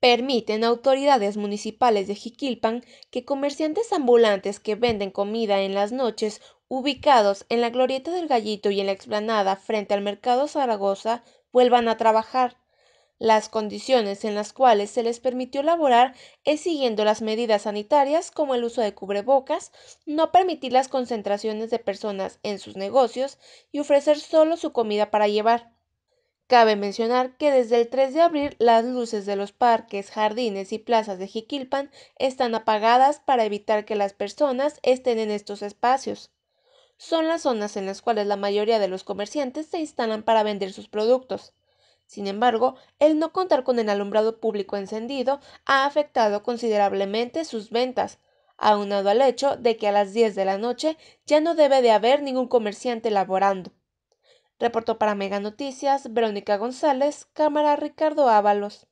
permiten autoridades municipales de Jiquilpan que comerciantes ambulantes que venden comida en las noches ubicados en la glorieta del gallito y en la explanada frente al mercado Zaragoza vuelvan a trabajar. Las condiciones en las cuales se les permitió laborar es siguiendo las medidas sanitarias como el uso de cubrebocas, no permitir las concentraciones de personas en sus negocios y ofrecer solo su comida para llevar. Cabe mencionar que desde el 3 de abril las luces de los parques, jardines y plazas de Jiquilpan están apagadas para evitar que las personas estén en estos espacios. Son las zonas en las cuales la mayoría de los comerciantes se instalan para vender sus productos. Sin embargo, el no contar con el alumbrado público encendido ha afectado considerablemente sus ventas, aunado al hecho de que a las 10 de la noche ya no debe de haber ningún comerciante laborando. Reportó para Mega Noticias Verónica González, cámara Ricardo Ábalos.